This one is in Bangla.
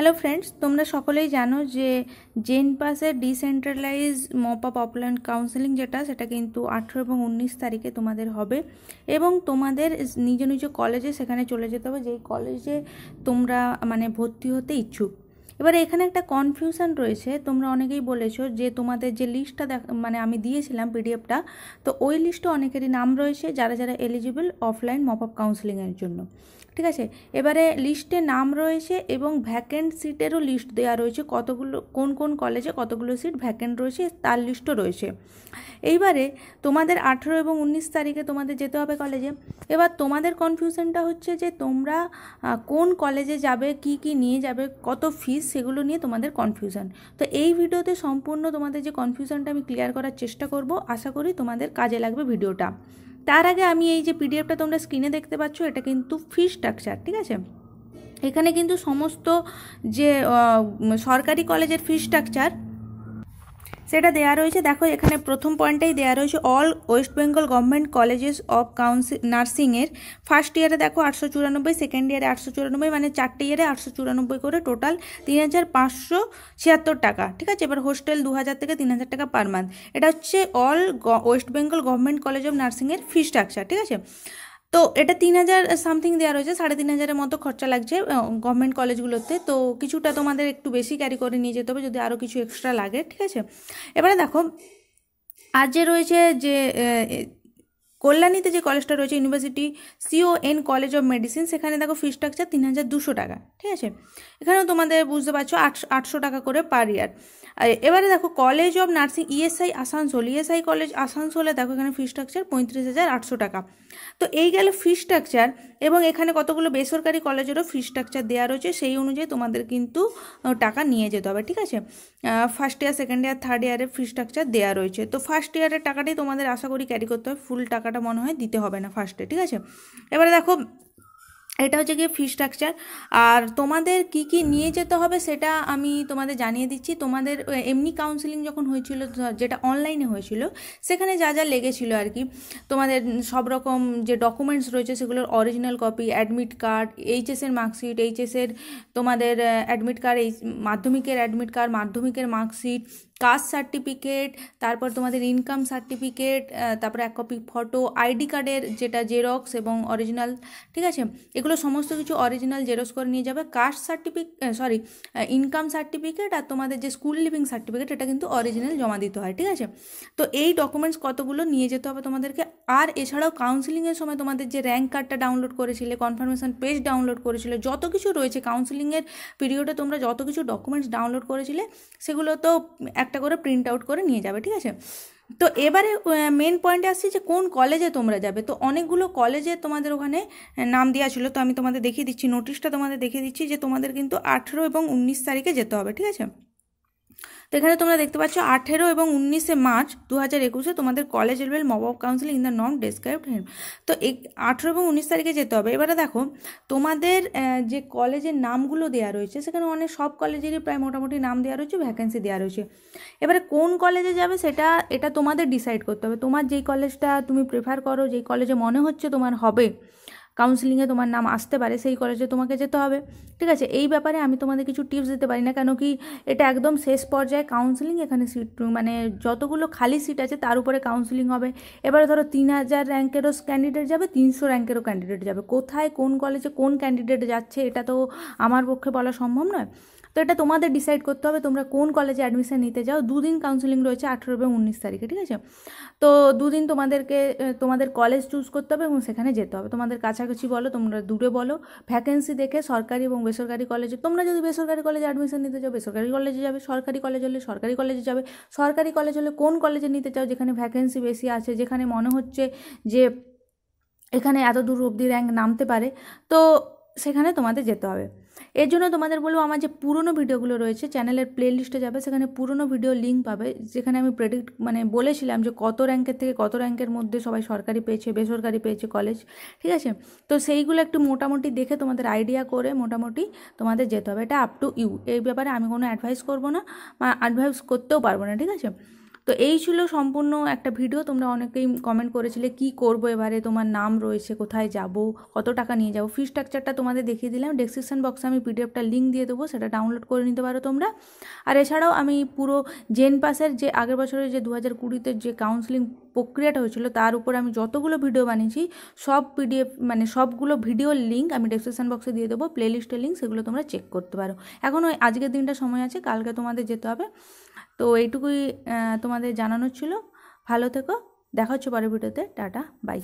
হ্যালো ফ্রেন্ডস তোমরা সকলেই জানো যে জেন পাসের decentralise mop up offline counselling যেটা সেটা কিন্তু আঠেরো এবং উনিশ তারিখে তোমাদের হবে এবং তোমাদের নিজ নিজ কলেজে সেখানে চলে যেতে হবে যেই কলেজে তোমরা মানে ভর্তি হতে ইচ্ছুক এবার এখানে একটা কনফিউশন রয়েছে তোমরা অনেকেই বলেছো যে তোমাদের যে লিস্টটা দেখ মানে আমি দিয়েছিলাম পিডিএফটা তো ওই লিস্টে অনেকেরই নাম রয়েছে যারা যারা এলিজিবল অফলাইন মপ আপ কাউন্সেলিংয়ের জন্য ঠিক আছে এবারে লিস্টে নাম রয়েছে এবং ভ্যাকেন্ট সিটেরও লিস্ট দেওয়া রয়েছে কতগুলো কোন কোন কলেজে কতগুলো সিট ভ্যাকেন্ট রয়েছে তার লিস্টও রয়েছে এইবারে তোমাদের আঠেরো এবং উনিশ তারিখে তোমাদের যেতে হবে কলেজে এবার তোমাদের কনফিউশনটা হচ্ছে যে তোমরা কোন কলেজে যাবে কি কি নিয়ে যাবে কত ফিস সেগুলো নিয়ে তোমাদের কনফিউশন তো এই ভিডিওতে সম্পূর্ণ তোমাদের যে কনফিউশনটা আমি ক্লিয়ার করার চেষ্টা করব আশা করি তোমাদের কাজে লাগবে ভিডিওটা তার আগে আমি এই যে পিডিএফটা তোমরা স্ক্রিনে দেখতে পাচ্ছ এটা কিন্তু ফি স্ট্রাকচার ঠিক আছে এখানে কিন্তু সমস্ত যে সরকারি কলেজের ফি স্ট্রাকচার সেটা দেয়া রয়েছে দেখো এখানে প্রথম পয়েন্টেই দেয়া রয়েছে all West Bengal government colleges of council নার্সিংয়ের ফার্স্ট ইয়ারে দেখো আটশো চুরানব্বই সেকেন্ড ইয়ারে আটশো চুরানব্বই মানে চারটে ইয়ারে আটশো চুরানব্বই করে টোটাল তিন হাজার পাঁচশো ছিয়াত্তর টাকা ঠিক আছে এবার হোস্টেল দু হাজার থেকে তিন হাজার টাকা পার মান্থ এটা হচ্ছে all West Bengal government college of নার্সিংয়ের ফি স্ট্রাকচার ঠিক আছে তো এটা তিন হাজার সামথিং দেওয়া রয়েছে সাড়ে তিন হাজারের মতো খরচা লাগছে গভর্নমেন্ট কলেজগুলোতে তো কিছুটা তোমাদের একটু বেশি ক্যারি করে নিয়ে যেতে হবে যদি আরও কিছু এক্সট্রা লাগে ঠিক আছে এবারে দেখো আর যে রয়েছে যে কল্যাণীতে যে কলেজটা রয়েছে university C O N college of medicine সেখানে দেখো ফি স্ট্রাকচার তিন হাজার দুশো টাকা ঠিক আছে এখানেও তোমাদের বুঝতে পারছো আটশো আটশো টাকা করে পার ইয়ার এবারে দেখো college of nursing E S I Asansol E S I e college আসানসোলে দেখো এখানে ফি স্ট্রাকচার পঁয়ত্রিশ হাজার আটশো টাকা তো এই গেল ফি স্ট্রাকচার এবং এখানে কতগুলো বেসরকারি কলেজেরও ফি স্ট্রাকচার দেওয়া রয়েছে সেই অনুযায়ী তোমাদের কিন্তু টাকা নিয়ে যেতে হবে ঠিক আছে first year second year third ইয়ারের ফি স্ট্রাকচার দেওয়া রয়েছে তো ফার্স্ট ইয়ারের টাকাটাই তোমাদের আশা করি ক্যারি করতে হবে ফুল টাকা টাকাটা মনে হয় দিতে হবে না ফার্স্টে ঠিক আছে এবারে দেখো এটা হচ্ছে গিয়ে ফি স্ট্রাকচার আর তোমাদের কি কি নিয়ে যেতে হবে সেটা আমি তোমাদের জানিয়ে দিচ্ছি তোমাদের এমনি কাউন্সিলিং যখন হয়েছিল যেটা অনলাইনে হয়েছিল সেখানে যা যা লেগেছিল আর কি তোমাদের সব রকম যে ডকুমেন্টস রয়েছে সেগুলোর অরিজিনাল কপি অ্যাডমিট কার্ড এইচএসের মার্কশিট এইচএসের তোমাদের অ্যাডমিট কার্ড এই মাধ্যমিকের অ্যাডমিট কার্ড মাধ্যমিকের মার্কশিট কাস্ট সার্টিফিকেট তারপর তোমাদের ইনকাম সার্টিফিকেট তারপর এক কপি ফটো আইডি কার্ডের যেটা জেরক্স এবং অরিজিনাল ঠিক আছে এগুলো সমস্ত কিছু অরিজিনাল জেরক্স করে নিয়ে যাবে caste certificate sorry income certificate আর তোমাদের যে স্কুল লিভিং সার্টিফিকেট এটা কিন্তু অরিজিনাল জমা দিতে হয় ঠিক আছে তো এই ডকুমেন্টস কতগুলো নিয়ে যেতে হবে তোমাদেরকে আর এছাড়াও কাউন্সিলিংয়ের সময় তোমাদের যে র্যাঙ্ক কার্ডটা ডাউনলোড করেছিলে কনফার্মেশন পেজ ডাউনলোড করেছিলে যত কিছু রয়েছে কাউন্সিলিংয়ের পিরিয়ডে তোমরা যত কিছু ডকুমেন্টস ডাউনলোড করেছিলে সেগুলো তো এক একটা করে প্রিন্ট আউট করে নিয়ে যাবে ঠিক আছে তো এবারে মেন পয়েন্টে আসছি যে কোন কলেজে তোমরা যাবে তো অনেকগুলো কলেজে তোমাদের ওখানে নাম দেওয়া ছিল তো আমি তোমাদের দেখিয়ে দিচ্ছি নোটিশটা তোমাদের দেখিয়ে দিচ্ছি যে তোমাদের কিন্তু আঠেরো এবং উনিশ তারিখে যেতে হবে ঠিক আছে তো এখানে তোমরা দেখতে পাচ্ছ আঠেরো এবং উনিশে মার্চ দু হাজার একুশে তোমাদের college level mop of council in the non described হেম তো আঠেরো এবং উনিশ তারিখে যেতে হবে এবারে দেখো তোমাদের যে কলেজের নামগুলো দেওয়া রয়েছে সেখানে অনেক সব কলেজেরই প্রায় মোটামুটি নাম দেওয়া রয়েছে ভ্যাকেন্সি দেওয়া রয়েছে এবারে কোন কলেজে যাবে সেটা এটা তোমাদের ডিসাইড করতে হবে তোমার যেই কলেজটা তুমি প্রেফার করো যেই কলেজে মনে হচ্ছে তোমার হবে কাউন্সিলিংয়ে তোমার নাম আসতে পারে সেই কলেজে তোমাকে যেতে হবে ঠিক আছে এই ব্যাপারে আমি তোমাদের কিছু টিপস দিতে পারি না কেন কি এটা একদম শেষ পর্যায়ে কাউন্সিলিং এখানে সিট মানে যতগুলো খালি সিট আছে তার উপরে কাউন্সিলিং হবে এবারে ধরো তিন হাজার র্যাঙ্কেরও ক্যান্ডিডেট যাবে তিনশো র্যাঙ্কেরও ক্যান্ডিডেট যাবে কোথায় কোন কলেজে কোন ক্যান্ডিডেট যাচ্ছে এটা তো আমার পক্ষে বলা সম্ভব নয় তো এটা তোমাদের ডিসাইড করতে হবে তোমরা কোন কলেজে অ্যাডমিশান নিতে যাও দুদিন কাউন্সিলিং রয়েছে আঠেরো এবং উনিশ তারিখে ঠিক আছে তো দুদিন তোমাদেরকে তোমাদের কলেজ চুজ করতে হবে এবং সেখানে যেতে হবে তোমাদের কাছাকাছি বলো তোমরা দূরে বলো ভ্যাকেন্সি দেখে সরকারি এবং বেসরকারি কলেজে তোমরা যদি বেসরকারি কলেজে অ্যাডমিশান নিতে চাও বেসরকারি কলেজে যাবে সরকারি কলেজ হলে সরকারি কলেজে যাবে সরকারি কলেজ হলে কোন কলেজে নিতে চাও যেখানে ভ্যাকেন্সি বেশি আছে যেখানে মনে হচ্ছে যে এখানে এত দূর অবধি র্যাঙ্ক নামতে পারে তো সেখানে তোমাদের যেতে হবে এর জন্য তোমাদের বলবো আমার যে পুরনো ভিডিওগুলো রয়েছে চ্যানেলের প্লেলিস্টে যাবে সেখানে পুরনো ভিডিও লিঙ্ক পাবে যেখানে আমি প্রেডিক্ট মানে বলেছিলাম যে কত র্যাঙ্কের থেকে কত র্যাঙ্কের মধ্যে সবাই সরকারি পেয়েছে বেসরকারি পেয়েছে কলেজ ঠিক আছে তো সেইগুলো একটু মোটামুটি দেখে তোমাদের আইডিয়া করে মোটামুটি তোমাদের যেতে হবে এটা আপ টু ইউ এই ব্যাপারে আমি কোনো অ্যাডভাইস করবো না অ্যাডভাইস করতেও পারবো না ঠিক আছে তো এই ছিল সম্পূর্ণ একটা ভিডিও তোমরা অনেকেই কমেন্ট করেছিলে কি করব এবারে তোমার নাম রয়েছে কোথায় যাব কত টাকা নিয়ে যাব ফি স্ট্রাকচারটা তোমাদের দেখিয়ে দিলাম ডেসক্রিপশন বক্সে আমি পিডিএফটা লিঙ্ক দিয়ে দেবো সেটা ডাউনলোড করে নিতে পারো তোমরা আর এছাড়াও আমি পুরো জেন পাসের যে আগের বছরের যে দু হাজার কুড়িতে যে কাউন্সিলিং প্রক্রিয়াটা হয়েছিল তার উপর আমি যতগুলো ভিডিও বানিয়েছি সব পিডিএফ মানে সবগুলো ভিডিওর লিঙ্ক আমি ডেসক্রিপশন বক্সে দিয়ে দেবো প্লেলিস্টের লিঙ্ক সেগুলো তোমরা চেক করতে পারো এখন ওই আজকের দিনটা সময় আছে কালকে তোমাদের যেতে হবে তো এইটুকুই তোমাদের জানানো ছিল ভালো থেকো দেখা হচ্ছে পরের ভিডিওতে টাটা বাই